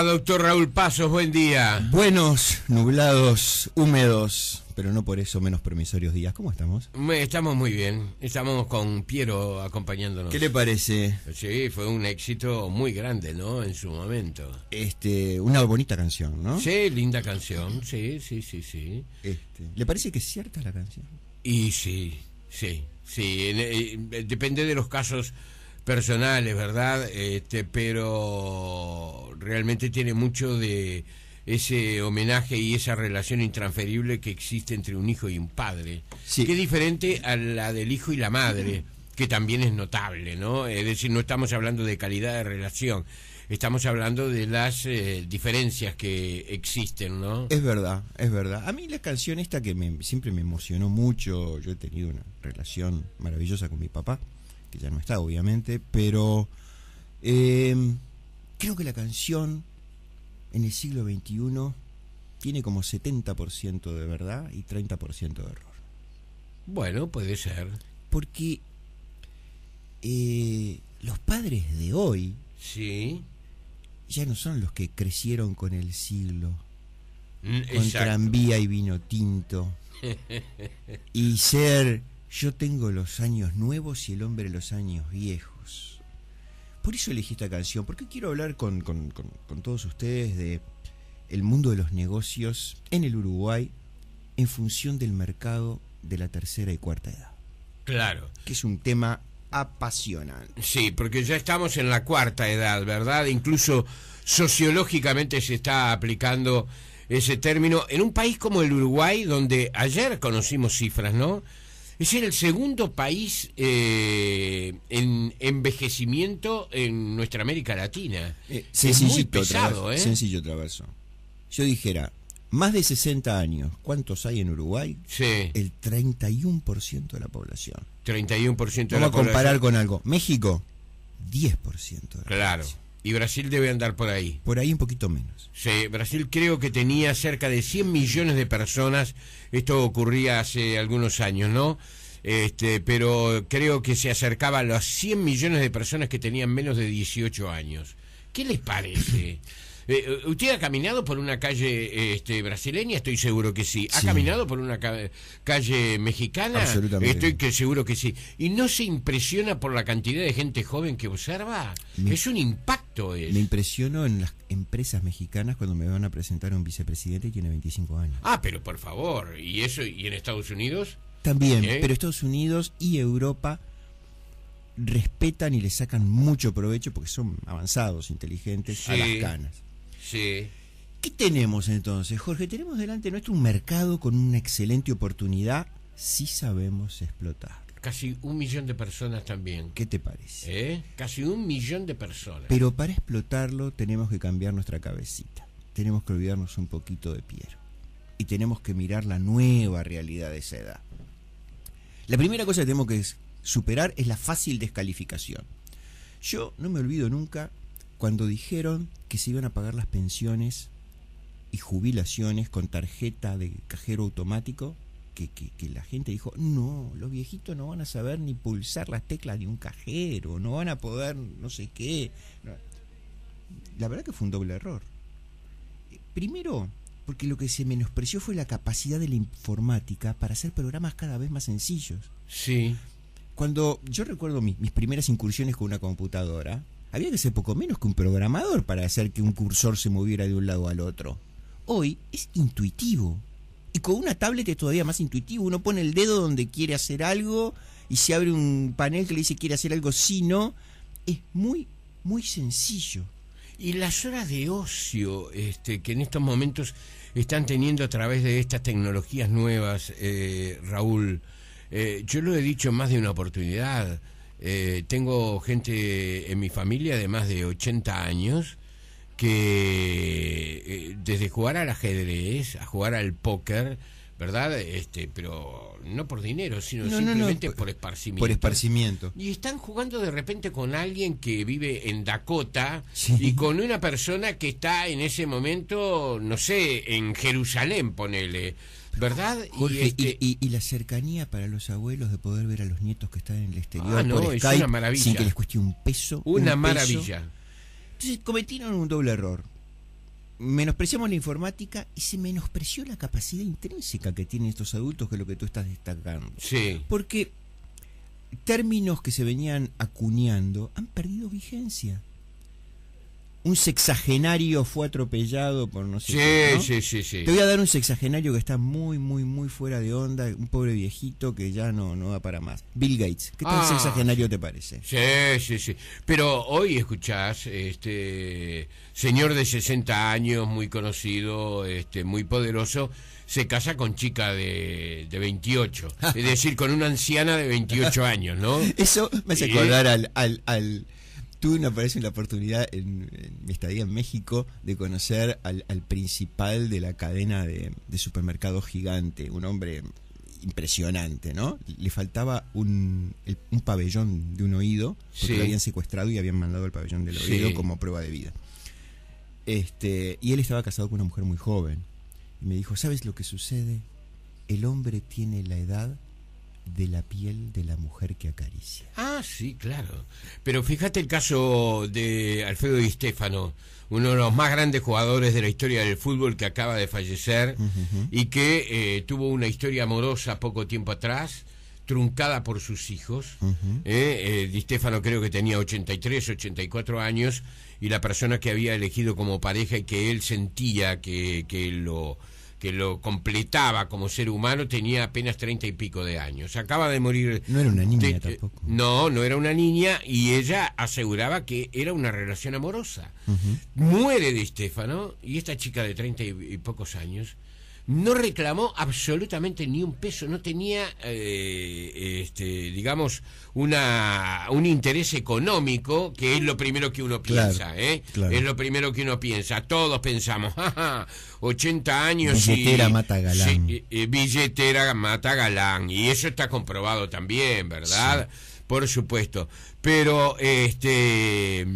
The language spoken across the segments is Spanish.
Doctor Raúl Pasos, buen día. Buenos, nublados, húmedos, pero no por eso menos promisorios días. ¿Cómo estamos? Estamos muy bien. Estamos con Piero acompañándonos. ¿Qué le parece? Sí, fue un éxito muy grande, ¿no? En su momento. Este, una bonita canción, ¿no? Sí, linda canción. Sí, sí, sí, sí. Este, ¿Le parece que es cierta la canción? Y sí, sí, sí. Eh, depende de los casos personales, ¿verdad? Este, pero realmente tiene mucho de ese homenaje y esa relación intransferible que existe entre un hijo y un padre, que es diferente a la del hijo y la madre, que también es notable, ¿no? Es decir, no estamos hablando de calidad de relación, estamos hablando de las eh, diferencias que existen, ¿no? Es verdad, es verdad. A mí la canción esta que siempre me emocionó mucho, yo he tenido una relación maravillosa con mi papá, que ya no está obviamente, pero em, creo que la canción en el siglo XXI tiene como 70% de verdad y 30% de error. Bueno, puede ser. Porque eh, los padres de hoy sí. ya no son los que crecieron con el siglo, mm, con tranvía y vino tinto, y ser yo tengo los años nuevos y el hombre los años viejos. Por eso elegí esta canción, porque quiero hablar con, con, con, todos ustedes de el mundo de los negocios en el Uruguay en función del mercado de la tercera y cuarta edad. Claro. Que es un tema apasionante. Sí, porque ya estamos en la cuarta edad, ¿verdad? Incluso sociológicamente se está aplicando ese término en un país como el Uruguay, donde ayer conocimos cifras, ¿no? Es el segundo país eh, en envejecimiento en nuestra América Latina. sencillo, eh, es muy pesado, traverso, ¿eh? sencillo traverso. Yo dijera, más de 60 años, ¿cuántos hay en Uruguay? Sí. El 31% de la población. 31% de Vamos a comparar con algo. México, 10% Claro. Y Brasil debe andar por ahí. Por ahí un poquito menos. Sí, Brasil creo que tenía cerca de 100 millones de personas. Esto ocurría hace algunos años, ¿no? Este, pero creo que se acercaba a los 100 millones de personas que tenían menos de 18 años. ¿Qué les parece? Eh, eh, ¿Usted ha caminado por una calle este, brasileña? Estoy seguro que sí. ¿Ha caminado por una calle mexicana? Absolutamente. Estoy que seguro que sí. ¿Y no se impresiona por la cantidad de gente joven que observa? es un impacto. Me impresionó en las empresas mexicanas cuando me van a presentar un vicepresidente que tiene 25 años. Ah, pero por favor. ¿Y eso? ¿Y en Estados Unidos? También, ¿Eh? pero Estados Unidos y Europa respetan y le sacan mucho provecho porque son avanzados, inteligentes, a las canas. Sí. ¿Qué tenemos entonces, Jorge? Tenemos delante nuestro un mercado con una excelente oportunidad si sabemos explotar. Casi un millón de personas también. ¿Qué te parece? ¿Eh? Casi un millón de personas. Pero para explotarlo tenemos que cambiar nuestra cabecita. Tenemos que olvidarnos un poquito de Piero. Y tenemos que mirar la nueva realidad de esa edad. La primera cosa que tenemos que superar es la fácil descalificación. Yo no me olvido nunca cuando dijeron que se iban a pagar las pensiones y jubilaciones con tarjeta de cajero automático, que, que, la gente dijo, no, los viejitos no van a saber ni pulsar las teclas de un cajero, no van a poder no sé qué. La verdad que fue un doble error. Primero, porque lo que se menospreció fue la capacidad de la informática para hacer programas cada vez más sencillos. Sí. Cuando yo recuerdo mis primeras incursiones con una computadora, había que ser poco menos que un programador para hacer que un cursor se moviera de un lado al otro. Hoy es intuitivo. Y con una tablet es todavía más intuitivo. Uno pone el dedo donde quiere hacer algo y se abre un panel que le dice quiere hacer algo, si no. Es muy, muy sencillo. Y las horas de ocio este, que en estos momentos están teniendo a través de estas tecnologías nuevas, eh, Raúl, eh, yo lo he dicho más de una oportunidad eh, tengo gente en mi familia de más de 80 años que eh, desde jugar al ajedrez, a jugar al póker, ¿verdad? Este, pero no por dinero, sino simplemente por esparcimiento. Por esparcimiento. Y están jugando de repente con alguien que vive en Dakota y con una persona que está en ese momento, no sé, en Jerusalén, ponele. ¿Verdad? Este y, la cercanía para los abuelos de poder ver a los nietos que están en el exterior ah, sin que les cueste un peso. Una maravilla. Entonces cometieron un doble error. Menospreciamos la informática y se menospreció la capacidad intrínseca que tienen estos adultos, que es lo que tú estás destacando. Porque términos que se venían acuñando han perdido vigencia un sexagenario fue atropellado por no sé sí, Sí, sí, sí. Te voy a dar un sexagenario que está muy, muy, muy fuera de onda, un pobre viejito que ya no, no da para más. Bill Gates, ¿qué tal ah. sexagenario te parece? Sí, sí, sí. Pero hoy escuchás, este señor de 60 años, muy conocido, este, muy poderoso, se casa con chica de, de 28, es decir, con una anciana de 28 años, ¿no? Eso me hace acordar al, al, al tuve una, parece la oportunidad en, mi estadía en México de conocer al, principal de la cadena de, supermercado supermercados gigante, un hombre impresionante, ¿no? Le faltaba un, pabellón de un oído, porque lo habían secuestrado y habían mandado el pabellón del oído como prueba de vida. Este, y él estaba casado con una mujer muy joven. Y me dijo, ¿sabes lo que sucede? El hombre tiene la edad de la piel de la mujer que acaricia. Ah, sí, claro. Pero fíjate el caso de Alfredo Di Stefano, uno de los más grandes jugadores de la historia del fútbol que acaba de fallecer y que eh, tuvo una historia amorosa poco tiempo atrás truncada por sus hijos. Eh, eh, Di Stefano creo que tenía 83, 84 años y la persona que había elegido como pareja y que él sentía que lo que lo completaba como ser humano, tenía apenas treinta y pico de años. Acaba de morir. No era una niña tampoco. No, no era una niña y ella aseguraba que era una relación amorosa. Muere de Estefano y esta chica de treinta y pocos años no reclamó absolutamente ni un peso, no tenía, eh, este, digamos, una, un interés económico, que es lo primero que uno piensa, ¿eh? Es lo primero que uno piensa. Todos pensamos, 80 años billetera y. Mata galán. billetera mata eh, eh, galán. Y eso está comprobado también, ¿verdad? Por supuesto. Pero, este.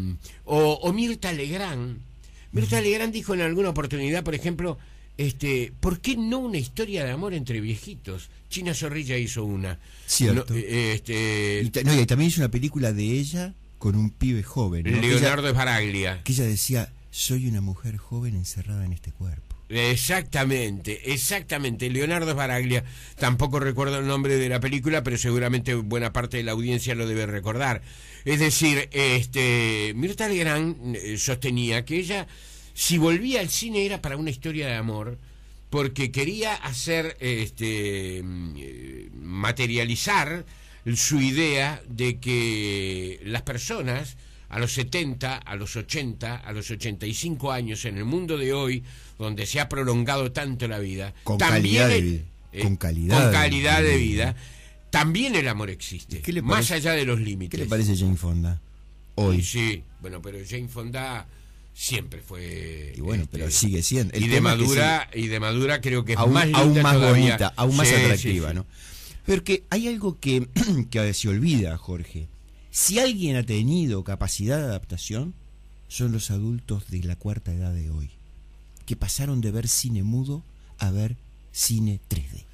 O, o Mirta Legrand. Mirta Legrand dijo en alguna oportunidad, por ejemplo, este, ¿Por qué no una historia de amor entre viejitos? China Zorrilla hizo una. Cierto. Eh, este... no, también hizo una película de ella con un pibe joven. Leonardo Baraglia. Que ella decía, soy una mujer joven encerrada en este cuerpo. Exactamente, exactamente. Leonardo Baraglia, tampoco recuerdo el nombre de la película, pero seguramente buena parte de la audiencia lo debe recordar. Es decir, este, Mirta Legrand eh, sostenía que ella si volvía al cine era para una historia de amor, porque quería hacer, este, mm, eh, materializar su idea de que las personas a los 70, a los 80, a los 85 años en el mundo de hoy, donde se ha prolongado tanto la vida, con también calidad de eh, con calidad, de, vida, también el amor existe, más allá de los límites. ¿Qué le parece Jane Fonda hoy? sí. bueno, pero Jane Fonda siempre fue y bueno pero este, sigue siendo y de Madura y de Madura creo que es aún más, aún más bonita aún más atractiva no porque hay algo que, que se olvida Jorge si alguien ha tenido capacidad de adaptación son los adultos de la cuarta edad de hoy que pasaron de ver cine mudo a ver cine 3D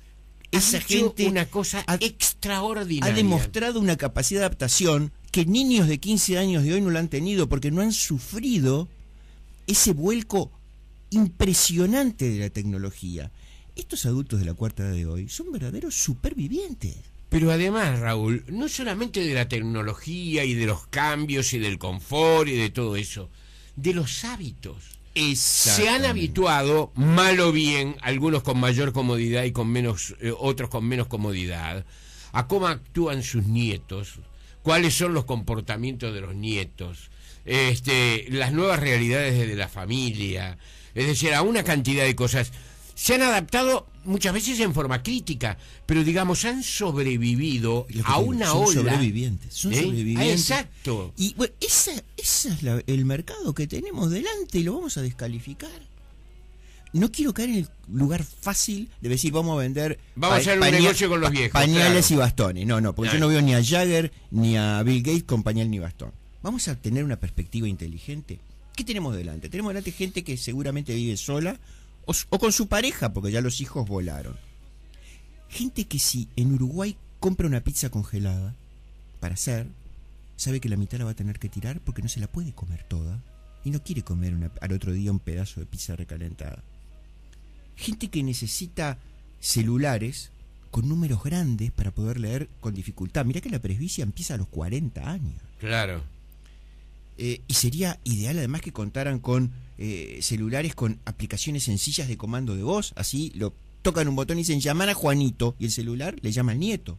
esa gente una cosa extraordinaria ha demostrado una capacidad de adaptación que niños de 15 años de hoy no la han tenido porque no han sufrido ese vuelco impresionante de la tecnología. Estos adultos de la cuarta edad de hoy son verdaderos supervivientes. Pero además, Raúl, no solamente de la tecnología y de los cambios y del confort y de todo eso, de los hábitos. Se han habituado, mal o bien, algunos con mayor comodidad y con menos, eh, otros con menos comodidad, a cómo actúan sus nietos, cuáles son los comportamientos de los nietos, este, las nuevas realidades de la familia, es decir, a una cantidad de cosas. Se han adaptado muchas veces en forma crítica, pero digamos, han sobrevivido a una son Sobrevivientes, son ¿Eh? sobrevivientes. exacto. Y ese es el mercado que tenemos delante y lo vamos a descalificar no quiero caer en el lugar fácil de decir vamos a vender vamos a hacer con los viejos pañales y bastones no no porque yo no veo ni a Jagger ni a Bill Gates con pañal ni bastón vamos a tener una perspectiva inteligente. ¿Qué tenemos delante? Tenemos delante gente que seguramente vive sola o, con su pareja, porque ya los hijos volaron. Gente que si en Uruguay compra una pizza congelada para hacer, sabe que la mitad la va a tener que tirar porque no se la puede comer toda y no quiere comer al otro día un pedazo de pizza recalentada. Gente que necesita celulares con números grandes para poder leer con dificultad. Mirá que la presbicia empieza a los 40 años. Claro. Eh, y sería ideal además que contaran con eh, celulares con aplicaciones sencillas de comando de voz, así lo tocan un botón y dicen llamar a Juanito y el celular le llama al nieto.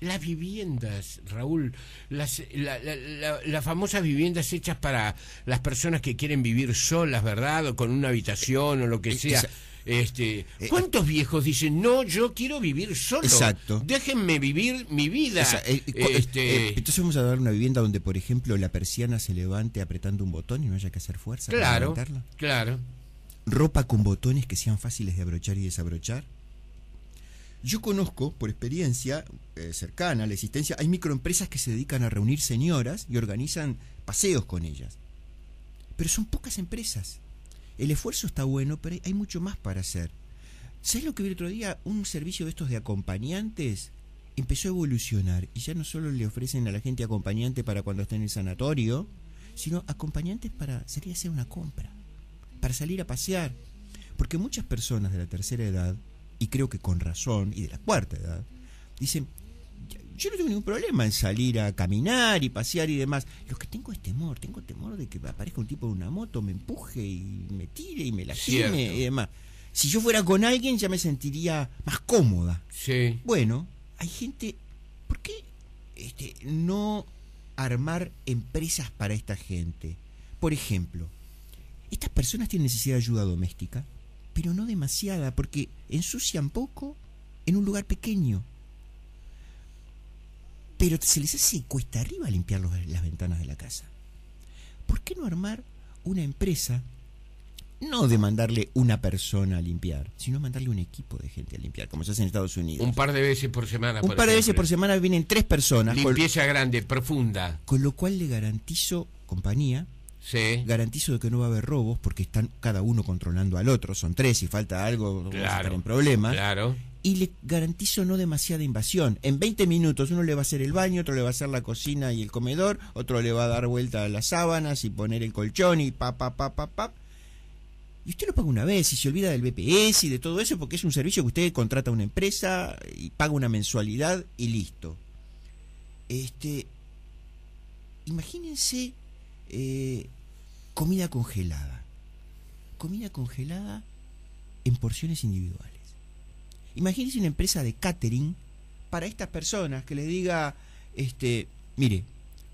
Las viviendas, Raúl, las, las famosas viviendas hechas para las personas que quieren vivir solas, ¿verdad? O con una habitación o lo que sea. Este, eh, ah, ¿Cuántos viejos dicen, no, yo quiero vivir solo? Exacto. Déjenme vivir mi vida. Eh, eh, este, entonces vamos a dar una vivienda donde, por ejemplo, la persiana se levante apretando un botón y no haya que hacer fuerza. Claro. levantarla. claro. Ropa con botones que sean fáciles de abrochar y desabrochar. Yo conozco, por experiencia cercana a la existencia, hay microempresas que se dedican a reunir señoras y organizan paseos con ellas. Pero son pocas empresas. El esfuerzo está bueno, pero hay mucho más para hacer. ¿Sabes lo que vi el otro día? Un servicio de estos de acompañantes empezó a evolucionar y ya no solo le ofrecen a la gente acompañante para cuando está en el sanatorio, sino acompañantes para salir a hacer una compra, para salir a pasear. Porque muchas personas de la tercera edad, y creo que con razón, y de la cuarta edad, dicen, yo no tengo ningún problema en salir a caminar y pasear y demás. Lo que tengo es temor, tengo temor de que aparezca un tipo de una moto, me empuje y me tire y me lastime y demás. Si yo fuera con alguien ya me sentiría más cómoda. Sí. Bueno, hay gente... ¿Por qué este, no armar empresas para esta gente? Por ejemplo, estas personas tienen necesidad de ayuda doméstica, pero no demasiada, porque ensucian poco en un lugar pequeño. Pero se les hace cuesta arriba limpiar las ventanas de la casa. ¿Por qué no armar una empresa? No de mandarle una persona a limpiar, sino mandarle un equipo de gente a limpiar, como se hace en Estados Unidos. Un par de veces por semana. Un par de veces por semana vienen tres personas. Limpieza grande, profunda. Con lo cual le garantizo, compañía, Sí. Garantizo de que no va a haber robos porque están cada uno controlando al otro. Son tres, y falta algo, claro, a problemas. Claro y le garantizo no demasiada invasión. En 20 minutos uno le va a hacer el baño, otro le va a hacer la cocina y el comedor, otro le va a dar vuelta a las sábanas y poner el colchón y pa, pa, pa, pa, pa. Y usted lo paga una vez y se olvida del BPS y de todo eso porque es un servicio que usted contrata a una empresa y paga una mensualidad y listo. Este, imagínense eh, comida congelada. Comida congelada en porciones individuales. Imagínese una empresa de catering para estas personas que les diga, este, mire,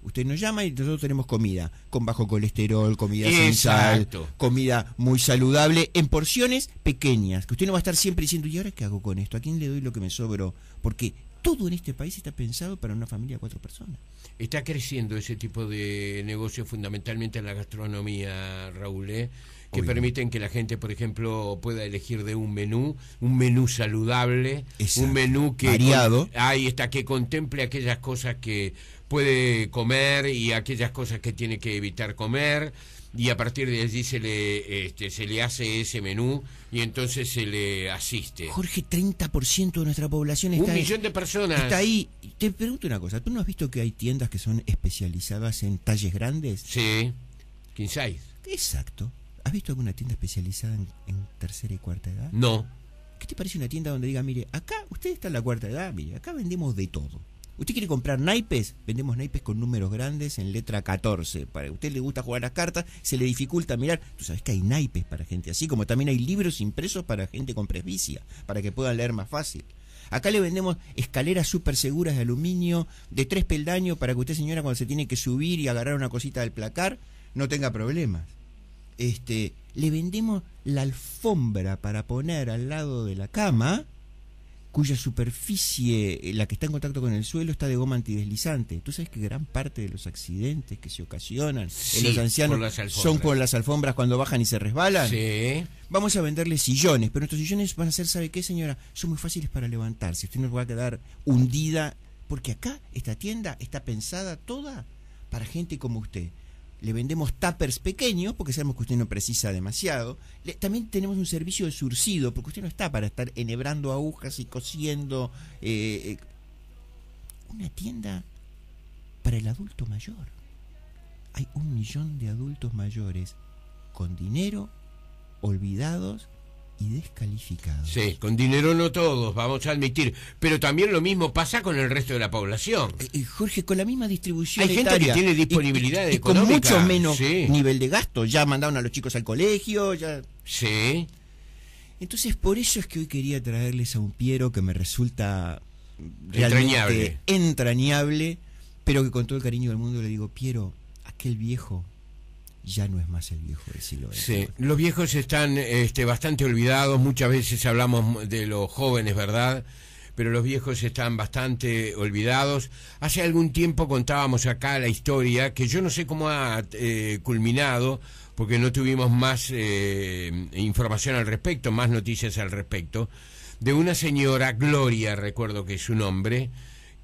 usted nos llama y nosotros tenemos comida con bajo colesterol, comida sin sal, comida muy saludable en porciones pequeñas, que usted no va a estar siempre diciendo, ¿y ahora qué hago con esto? ¿A quién le doy lo que me sobró? Porque todo en este país está pensado para una familia de cuatro personas. Está creciendo ese tipo de negocio fundamentalmente en la gastronomía, Raúl. ¿eh? que permiten que la gente, por ejemplo, pueda elegir de un menú, un menú saludable, un menú que variado, ahí está que contemple aquellas cosas que puede comer y aquellas cosas que tiene que evitar comer y a partir de allí se le, este, se le hace ese menú y entonces se le asiste. Jorge, 30% de nuestra población está Un millón de personas. Está ahí. Te pregunto una cosa, ¿tú no has visto que hay tiendas que son especializadas en talles grandes? Sí, 15. Exacto. ¿Has visto alguna tienda especializada en, tercera y cuarta edad? No. ¿Qué te parece una tienda donde diga, mire, acá usted está en la cuarta edad, mire, acá vendemos de todo? ¿Usted quiere comprar naipes? Vendemos naipes con números grandes en letra 14. Para usted le gusta jugar las cartas, se le dificulta mirar. Tú sabes que hay naipes para gente así, como también hay libros impresos para gente con presbicia, para que puedan leer más fácil. Acá le vendemos escaleras súper seguras de aluminio, de tres peldaños, para que usted, señora, cuando se tiene que subir y agarrar una cosita del placar, no tenga problemas este, le vendemos la alfombra para poner al lado de la cama, cuya superficie, eh, la que está en contacto con el suelo, está de goma antideslizante. Tú sabes que gran parte de los accidentes que se ocasionan en los ancianos son con las alfombras cuando bajan y se resbalan. Sí. Vamos a venderle sillones, pero nuestros sillones van a ser, ¿sabe qué, señora? Son muy fáciles para levantarse. Usted no va a quedar hundida, porque acá esta tienda está pensada toda para gente como usted le vendemos tuppers pequeños porque sabemos que usted no precisa demasiado. también tenemos un servicio de surcido porque usted no está para estar enhebrando agujas y cosiendo. Eh, eh, una tienda para el adulto mayor. Hay un millón de adultos mayores con dinero, olvidados y descalificados. Sí, con dinero no todos, vamos a admitir. Pero también lo mismo pasa con el resto de la población. Eh, eh, Jorge, con la misma distribución. Hay gente que tiene disponibilidad con mucho menos nivel de gasto. Ya mandaron a los chicos al colegio, ya. Sí. Entonces, por eso es que hoy quería traerles a un Piero que me resulta entrañable, entrañable pero que con todo el cariño del mundo le digo, Piero, aquel viejo ya no es más el viejo del siglo Sí, los viejos están este, bastante olvidados, muchas veces hablamos de los jóvenes, ¿verdad? Pero los viejos están bastante olvidados. Hace algún tiempo contábamos acá la historia, que yo no sé cómo ha eh, culminado, porque no tuvimos más eh, información al respecto, más noticias al respecto, de una señora, Gloria, recuerdo que es su nombre,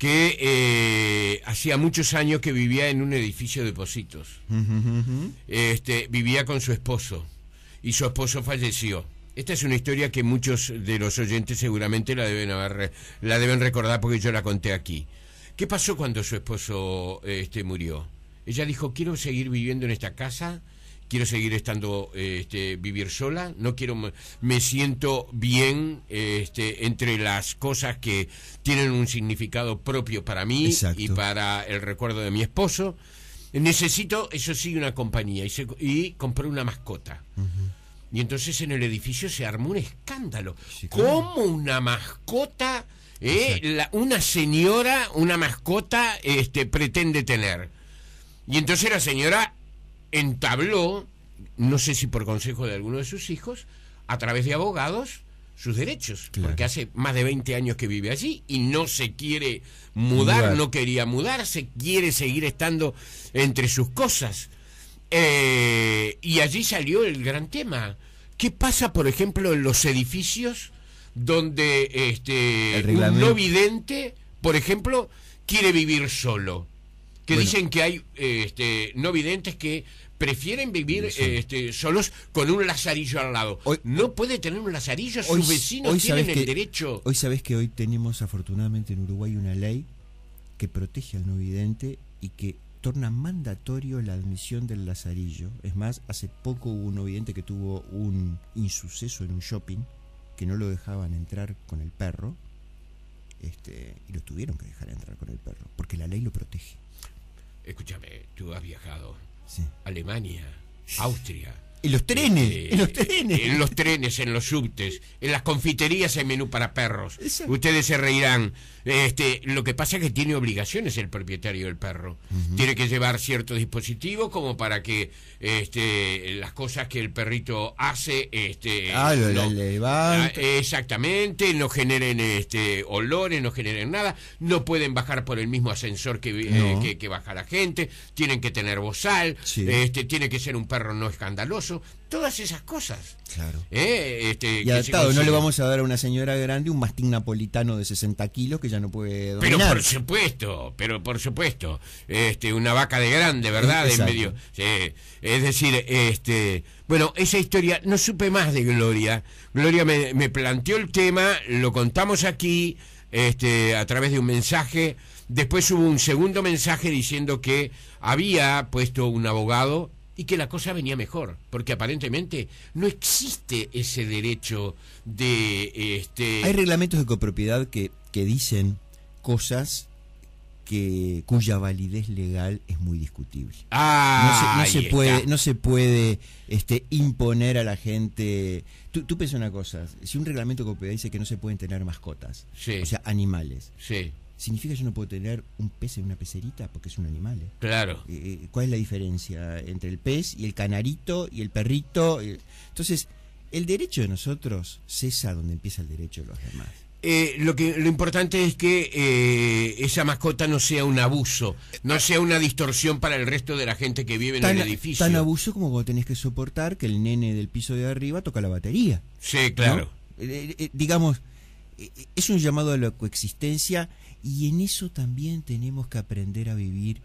que eh, hacía muchos años que vivía en un edificio de Positos. Este, vivía con su esposo y su esposo falleció. Esta es una historia que muchos de los oyentes seguramente la deben, haber, la deben recordar porque yo la conté aquí. ¿Qué pasó cuando su esposo este, murió? Ella dijo, quiero seguir viviendo en esta casa quiero seguir estando, este, vivir sola, no quiero, me siento bien este, entre las cosas que tienen un significado propio para mí y para el recuerdo de mi esposo. Necesito, eso sí, una compañía y, compré una mascota. Y entonces en el edificio se armó un escándalo. ¿Cómo una mascota, eh, una señora, una mascota, este, pretende tener? Y entonces la señora entabló, no sé si por consejo de alguno de sus hijos, a través de abogados, sus derechos, porque hace más de 20 años que vive allí y no se quiere mudar, no quería mudarse, quiere seguir estando entre sus cosas. Eh, y allí salió el gran tema. ¿Qué pasa, por ejemplo, en los edificios donde este, un no vidente, por ejemplo, quiere vivir solo? que dicen que hay este, no videntes que prefieren vivir este, solos con un lazarillo al lado. no puede tener un lazarillo, hoy, sus vecinos tienen el derecho. Hoy sabes que hoy tenemos afortunadamente en Uruguay una ley que protege al no vidente y que torna mandatorio la admisión del lazarillo. Es más, hace poco hubo un no vidente que tuvo un insuceso en un shopping, que no lo dejaban entrar con el perro, este, y lo tuvieron que dejar entrar con el perro, porque la ley lo protege. Escúchame, tú has viajado. Alemania, Austria, en los trenes, en los trenes. En los trenes, en los subtes, en las confiterías hay menú para perros. Ustedes se reirán. Este, lo que pasa es que tiene obligaciones el propietario del perro. Tiene que llevar ciertos dispositivos como para que este, las cosas que el perrito hace, este, ah, lo, ah, exactamente, no generen este olores, no generen nada, no pueden bajar por el mismo ascensor que, eh, que, baja la gente, tienen que tener bozal, este, tiene que ser un perro no escandaloso todas esas cosas. Claro. Eh, este, y adaptado, no le vamos a dar a una señora grande un mastín napolitano de 60 kilos que ya no puede dominar. Pero por supuesto, pero por supuesto. Este, una vaca de grande, eh, ¿verdad? En medio. Es decir, este. Bueno, esa historia, no supe más de Gloria. Gloria me, me planteó el tema, lo contamos aquí, este, a través de un mensaje. Después hubo un segundo mensaje diciendo que había puesto un abogado y que la cosa venía mejor, porque aparentemente no existe ese derecho de... Este... Hay reglamentos de copropiedad que, que dicen cosas que, cuya validez legal es muy discutible. Ah, no se, puede, no se puede este, imponer a la gente. Tú, tú una cosa: si un reglamento de copropiedad dice que no se pueden tener mascotas, o sea, animales, sí. ¿Significa que yo no puedo tener un pez en una pecerita? Porque es un animal. ¿eh? Claro. Eh, eh, ¿Cuál es la diferencia entre el pez y el canarito y el perrito? Entonces, el derecho de nosotros cesa donde empieza el derecho de los demás. Eh, lo que lo importante es que esa mascota no sea un abuso, no sea una distorsión para el resto de la gente que vive en el edificio. Tan abuso como vos tenés que soportar que el nene del piso de arriba toca la batería. Sí, claro. digamos, es un llamado a la coexistencia y en eso también tenemos que aprender a vivir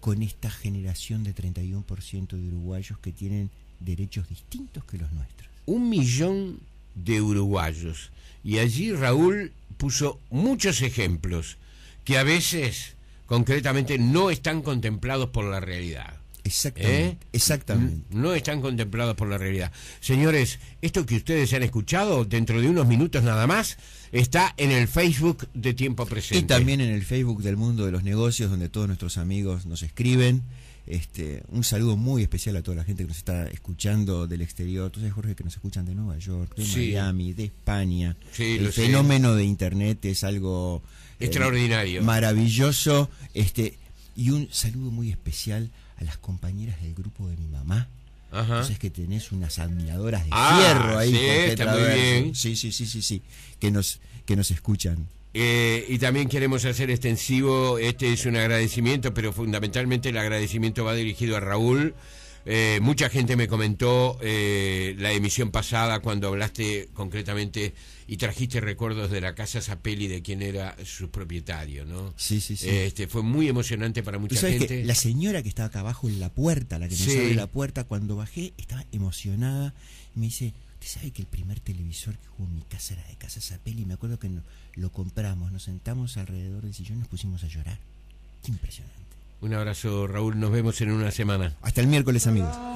con esta generación de 31% de uruguayos que tienen derechos distintos que los nuestros. Un millón de uruguayos. Y allí Raúl puso muchos ejemplos que a veces concretamente no están contemplados por la realidad. Exactamente. ¿Eh? Exactamente. No están contemplados por la realidad. Señores, esto que ustedes han escuchado dentro de unos minutos nada más está en el Facebook de Tiempo Presente. Y también en el Facebook del Mundo de los Negocios, donde todos nuestros amigos nos escriben. Este, un saludo muy especial a toda la gente que nos está escuchando del exterior. Entonces, Jorge, que nos escuchan de Nueva York, de Miami, de España. el fenómeno de Internet es algo eh, extraordinario, maravilloso. Este, y un saludo muy especial a las compañeras del grupo de mi mamá. Ajá. Entonces que tenés unas admiradoras de ah, fierro ahí. Sí, está muy bien. sí, sí, sí, sí, sí, que nos, que nos escuchan. Eh, y también queremos hacer extensivo, este es un agradecimiento, pero fundamentalmente el agradecimiento va dirigido a Raúl, eh, mucha gente me comentó eh, la emisión pasada cuando hablaste concretamente y trajiste recuerdos de la casa Zapelli de quién era su propietario, ¿no? Sí, sí, sí. Este, fue muy emocionante para mucha gente. la señora que estaba acá abajo en la puerta, la que me sí. la puerta, cuando bajé estaba emocionada y me dice, ¿usted sabe que el primer televisor que jugó en mi casa era de casa Zapelli? Me acuerdo que lo compramos, nos sentamos alrededor del sillón y nos pusimos a llorar. Qué impresionante. Un abrazo, Raúl. Nos vemos en una semana. Hasta el miércoles, amigos.